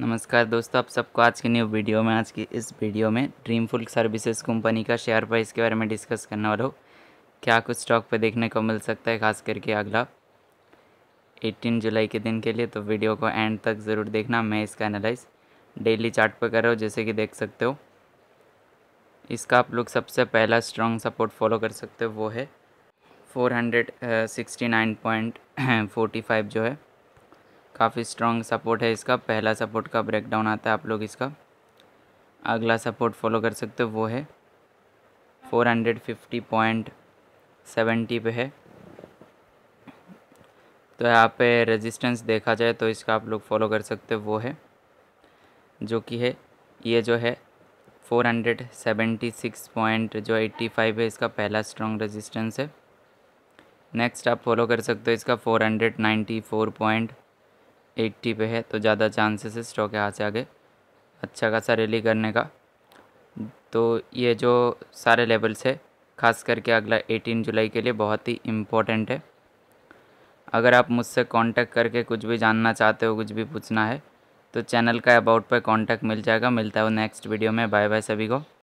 नमस्कार दोस्तों आप सबको आज की न्यू वीडियो में आज की इस वीडियो में ड्रीमफुल सर्विसेज कंपनी का शेयर प्राइस के बारे में डिस्कस करने वाला हूँ क्या कुछ स्टॉक पे देखने को मिल सकता है खास करके अगला 18 जुलाई के दिन के लिए तो वीडियो को एंड तक ज़रूर देखना मैं इसका एनालाइज डेली चार्ट पर कर रहा हूँ जैसे कि देख सकते हो इसका आप लोग सबसे पहला स्ट्रॉन्ग सपोर्ट फॉलो कर सकते हो वो है फोर जो है काफ़ी स्ट्रॉन्ग सपोर्ट है इसका पहला सपोर्ट का ब्रेकडाउन आता है आप लोग इसका अगला सपोर्ट फॉलो कर सकते हो वो है पॉइंट सेवेंटी पे है तो यहाँ पे रेजिस्टेंस देखा जाए तो इसका आप लोग फॉलो कर सकते हो वो है जो कि है ये जो है 476 पॉइंट जो 85 है इसका पहला स्ट्रॉन्ग रेजिस्टेंस है नेक्स्ट आप फॉलो कर सकते हो इसका 494 पॉइंट एट्टी पे है तो ज़्यादा चांसेस है स्टॉक यहाँ से आगे अच्छा खासा रैली करने का तो ये जो सारे लेवल्स है खास करके अगला 18 जुलाई के लिए बहुत ही इम्पोर्टेंट है अगर आप मुझसे कांटेक्ट करके कुछ भी जानना चाहते हो कुछ भी पूछना है तो चैनल का अबाउट पर कांटेक्ट मिल जाएगा मिलता है नेक्स्ट वीडियो में बाय बाय सभी को